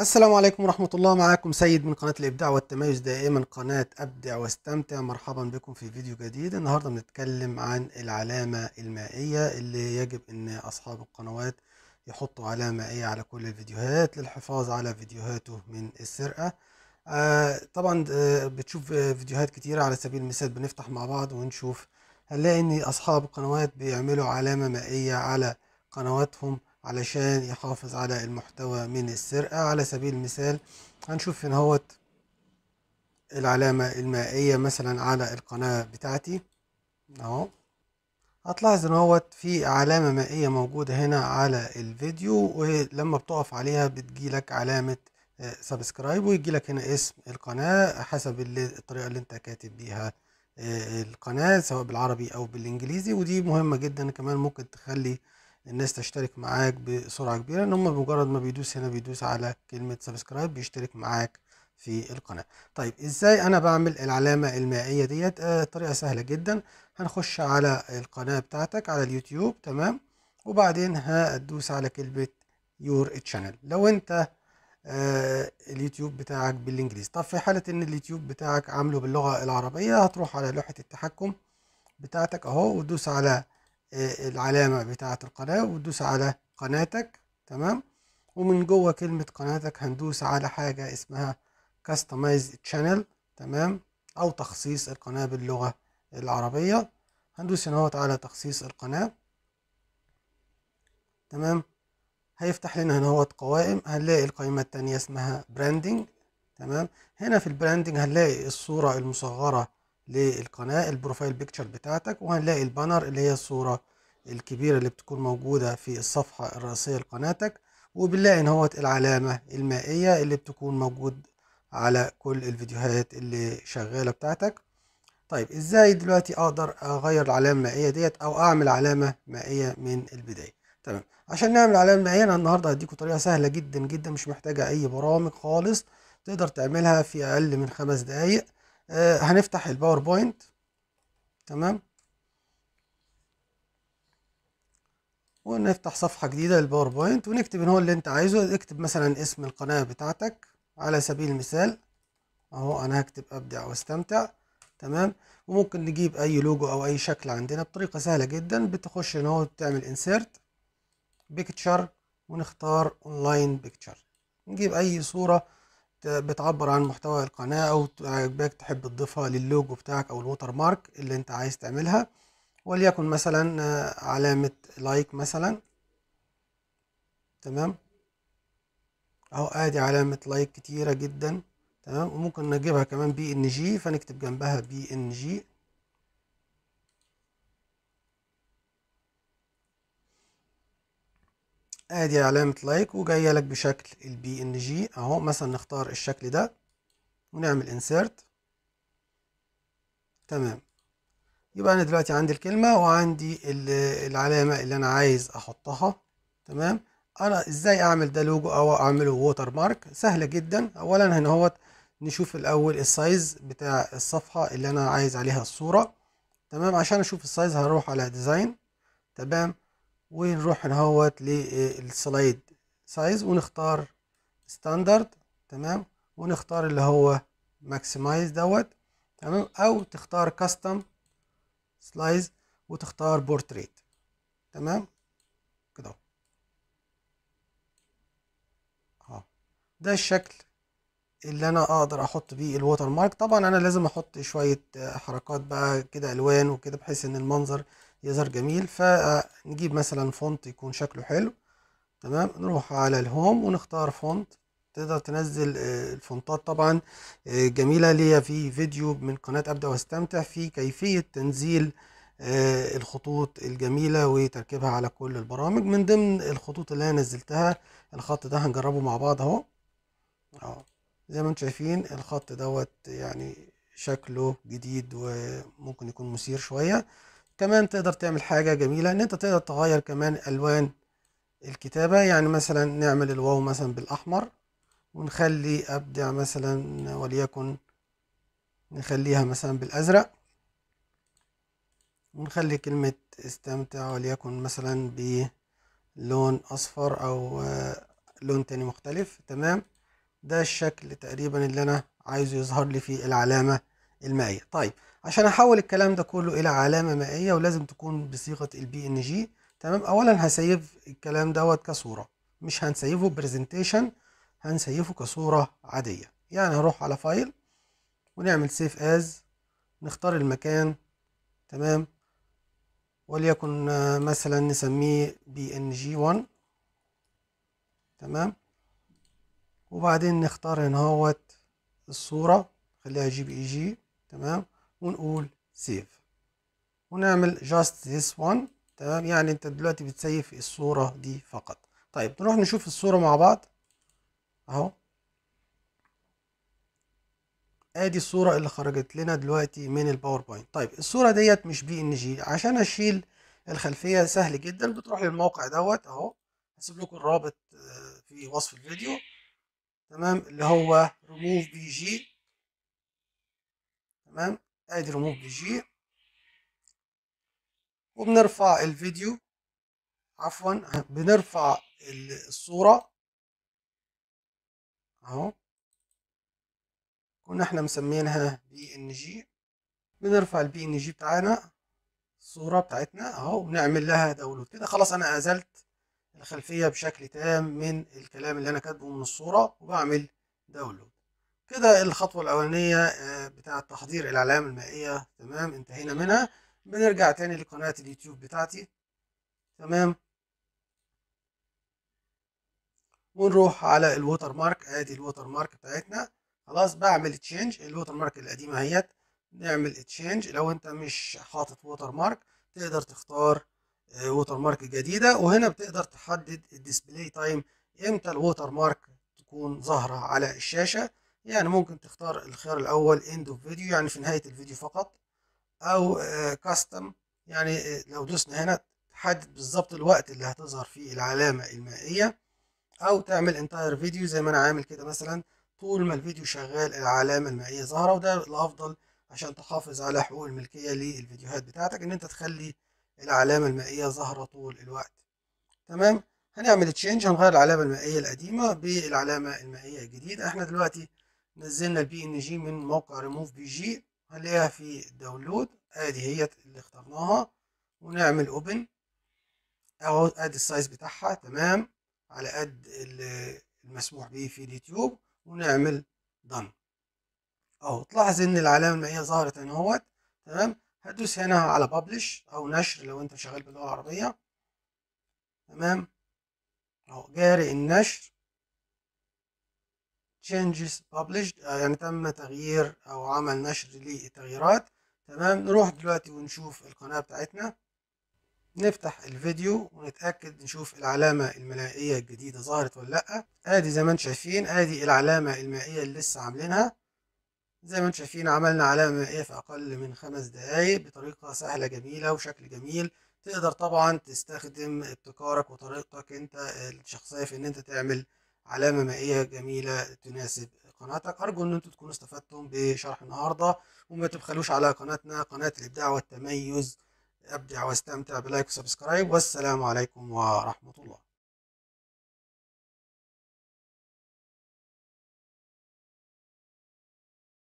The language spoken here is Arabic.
السلام عليكم ورحمة الله معاكم سيد من قناة الإبداع والتميز دائما قناة أبدع واستمتع مرحبا بكم في فيديو جديد النهاردة بنتكلم عن العلامة المائية اللي يجب أن أصحاب القنوات يحطوا علامة مائية على كل الفيديوهات للحفاظ على فيديوهاته من السرقة آه طبعا آه، بتشوف آه، فيديوهات كتيرة على سبيل المثال بنفتح مع بعض ونشوف هنلاقي أن أصحاب القنوات بيعملوا علامة مائية على قنواتهم علشان يحافظ على المحتوى من السرقة على سبيل المثال هنشوف هنا هوت العلامة المائية مثلا على القناة بتاعتي اهو هتلاحظ ان هوت في علامة مائية موجودة هنا على الفيديو ولما بتقف عليها بتجيلك علامة سبسكرايب آه، ويجيلك هنا اسم القناة حسب الطريقة اللي انت كاتب بيها آه، القناة سواء بالعربي او بالانجليزي ودي مهمة جدا كمان ممكن تخلي الناس تشترك معاك بسرعه كبيره ان هم بمجرد ما بيدوس هنا بيدوس على كلمه سبسكرايب بيشترك معاك في القناه طيب ازاي انا بعمل العلامه المائيه ديت آه، طريقه سهله جدا هنخش على القناه بتاعتك على اليوتيوب تمام وبعدين هتدوس على كلمه يور تشانل لو انت آه، اليوتيوب بتاعك بالانجليزي طب في حاله ان اليوتيوب بتاعك عامله باللغه العربيه هتروح على لوحه التحكم بتاعتك اهو وتدوس على آه، العلامة بتاعة القناة وتدوس على قناتك تمام ومن جوه كلمة قناتك هندوس على حاجة اسمها كاستمايز تشانل تمام أو تخصيص القناة باللغة العربية هندوس هنا على تخصيص القناة تمام هيفتح لنا هنا قوائم هنلاقي القائمة التانية اسمها براندنج تمام هنا في البراندنج هنلاقي الصورة المصغرة للقناة البروفايل بيكتشر بتاعتك وهنلاقي البانر اللي هي الصورة الكبيرة اللي بتكون موجودة في الصفحة الرئيسية لقناتك وبنلاقي ان هو العلامة المائية اللي بتكون موجود على كل الفيديوهات اللي شغالة بتاعتك طيب ازاي دلوقتي اقدر اغير العلامة المائية ديت او اعمل علامة مائية من البداية تمام عشان نعمل علامة مائية انا النهاردة هديكم طريقة سهلة جدا جدا مش محتاجة اي برامج خالص تقدر تعملها في اقل من خمس دقايق آه، هنفتح الباوربوينت تمام ونفتح صفحة جديدة للباوربوينت ونكتب هو اللي انت عايزه اكتب مثلا اسم القناة بتاعتك على سبيل المثال اهو انا هكتب ابدع واستمتع تمام وممكن نجيب اي لوجو او اي شكل عندنا بطريقة سهلة جدا بتخش ان هو تعمل انسيرت بيكتشر ونختار اونلاين بيكتشر نجيب اي صورة بتعبر عن محتوى القناة أو عجباك يعني تحب تضيفها للوجو بتاعك أو الوتر مارك اللي أنت عايز تعملها وليكن مثلا آه، علامة لايك مثلا تمام أهو آدي علامة لايك كتيرة جدا تمام وممكن نجيبها كمان بي إن جي فنكتب جنبها بي إن جي ادي علامة لايك وجاية لك بشكل البي ان جي اهو مثلا نختار الشكل ده ونعمل انسيرت تمام يبقى انا دلوقتي عندي الكلمة وعندي العلامة اللي انا عايز احطها تمام انا ازاي اعمل ده لوجو او اعمله ووتر مارك سهلة جدا اولا هنا هو نشوف الاول السايز بتاع الصفحة اللي انا عايز عليها الصورة تمام عشان اشوف السايز هروح على ديزاين تمام ونروح نهوت للسلايد آه، سايز ونختار ستاندرد تمام ونختار اللي هو ماكسمايز دوت تمام او تختار كاستم سلايز وتختار بورتريت تمام كده اهو ده الشكل اللي انا اقدر احط بيه الوتر مارك طبعا انا لازم احط شويه حركات بقى كده الوان وكده بحيث ان المنظر يظهر جميل فنجيب مثلا فونت يكون شكله حلو تمام نروح على الهوم ونختار فونت تقدر تنزل آه، الفونتات طبعا آه، جميلة ليا في فيديو من قناة أبدأ واستمتع في كيفية تنزيل آه، الخطوط الجميلة وتركيبها على كل البرامج من ضمن الخطوط اللي أنا نزلتها الخط ده هنجربه مع بعض أهو أهو زي ما انتم شايفين الخط دوت يعني شكله جديد وممكن يكون مثير شوية كمان تقدر تعمل حاجة جميلة ان انت تقدر تغير كمان الوان الكتابة يعني مثلا نعمل الواو مثلا بالاحمر ونخلي ابدع مثلا وليكن نخليها مثلا بالازرق ونخلي كلمة استمتع وليكن مثلا بلون اصفر او لون تاني مختلف تمام ده الشكل تقريبا اللي انا عايزه يظهر لي في العلامة المائية طيب عشان احول الكلام ده كله الى علامه مائيه ولازم تكون بصيغه البي ان جي تمام اولا هسيف الكلام دوت كصوره مش هنسيفه برزنتيشن هنسيفه كصوره عاديه يعني هروح على فايل ونعمل سيف از نختار المكان تمام وليكن آه، مثلا نسميه بي ان جي 1 تمام وبعدين نختار هنا هوت الصوره خليها جي بي جي تمام ونقول سيف ونعمل جاست ذس وان تمام يعني انت دلوقتي بتسيف الصورة دي فقط طيب نروح نشوف الصورة مع بعض اهو ادي الصورة اللي خرجت لنا دلوقتي من الباوربوينت طيب الصورة ديت مش بي ان جي عشان اشيل الخلفية سهل جدا بتروح للموقع دوت اهو هسيب لكم الرابط آه، في وصف الفيديو تمام اللي هو ريموف بي جي تمام هذه ريموف بيجي وبنرفع الفيديو عفوا بنرفع الصورة اهو كنا احنا مسمينها بي ان جي بنرفع البي ان جي بتاعنا الصورة بتاعتنا اهو بنعمل لها داونلود كده خلاص انا ازلت الخلفية بشكل تام من الكلام اللي انا كاتبه من الصورة وبعمل داونلود كده الخطوة الأولانية آه، بتاعة تحضير الأعلام المائية تمام انتهينا منها بنرجع تاني لقناة اليوتيوب بتاعتي تمام ونروح على الووتر مارك ادي الووتر مارك بتاعتنا خلاص بعمل تشينج الووتر مارك القديمة اهيت نعمل تشينج لو انت مش حاطط ووتر مارك تقدر تختار آه، ووتر مارك جديدة وهنا بتقدر تحدد الديسبلاي تايم امتى الووتر مارك تكون ظاهرة على الشاشة يعني ممكن تختار الخيار الأول end of video يعني في نهاية الفيديو فقط أو آه، custom يعني آه، لو دوسنا هنا تحدد بالظبط الوقت اللي هتظهر فيه العلامة المائية أو تعمل entire video زي ما أنا عامل كده مثلا طول ما الفيديو شغال العلامة المائية ظاهرة وده الأفضل عشان تحافظ على حقوق الملكية للفيديوهات بتاعتك إن أنت تخلي العلامة المائية ظاهرة طول الوقت تمام هنعمل تشينج هنغير العلامة المائية القديمة بالعلامة المائية الجديدة احنا دلوقتي نزلنا البي ان جي من موقع ريموف بي جي هنلاقيها في داونلود ادي هي اللي اخترناها ونعمل اوبن اهو ادي السايز بتاعها تمام على قد المسموح به في اليوتيوب ونعمل دن اهو تلاحظ ان العلامه المائيه ظهرت هنا اهوت تمام هتدوس هنا على ببلش او نشر لو انت شغال باللغه العربيه تمام اهو جاري النشر changes published آه، يعني تم تغيير او عمل نشر للتغييرات تمام نروح دلوقتي ونشوف القناة بتاعتنا نفتح الفيديو ونتأكد نشوف العلامة الملائية الجديدة ظهرت ولا لأ ادي زي ما انتم شايفين ادي العلامة المائية اللي لسه عاملينها زي ما انتم شايفين عملنا علامة مائية في اقل من خمس دقايق بطريقة سهلة جميلة وشكل جميل تقدر طبعا تستخدم ابتكارك وطريقتك انت الشخصية في ان انت تعمل علامة مائية جميلة تناسب قناتك أرجو أن أنتم تكونوا استفدتم بشرح النهاردة وما تبخلوش على قناتنا قناة الإبداع والتميز أبدع واستمتع بلايك وسبسكرايب والسلام عليكم ورحمة الله